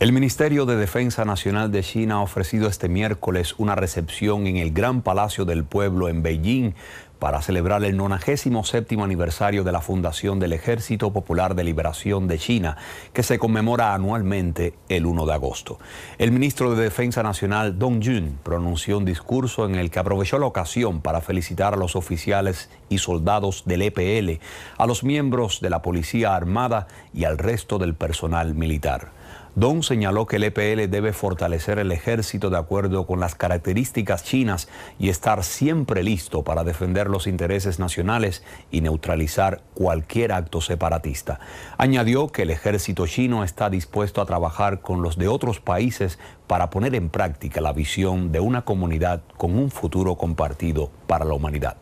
El Ministerio de Defensa Nacional de China ha ofrecido este miércoles una recepción en el Gran Palacio del Pueblo en Beijing para celebrar el 97 aniversario de la fundación del Ejército Popular de Liberación de China, que se conmemora anualmente el 1 de agosto. El ministro de Defensa Nacional, Dong Jun, pronunció un discurso en el que aprovechó la ocasión para felicitar a los oficiales y soldados del EPL, a los miembros de la Policía Armada y al resto del personal militar. Don señaló que el EPL debe fortalecer el ejército de acuerdo con las características chinas y estar siempre listo para defender los intereses nacionales y neutralizar cualquier acto separatista. Añadió que el ejército chino está dispuesto a trabajar con los de otros países para poner en práctica la visión de una comunidad con un futuro compartido para la humanidad.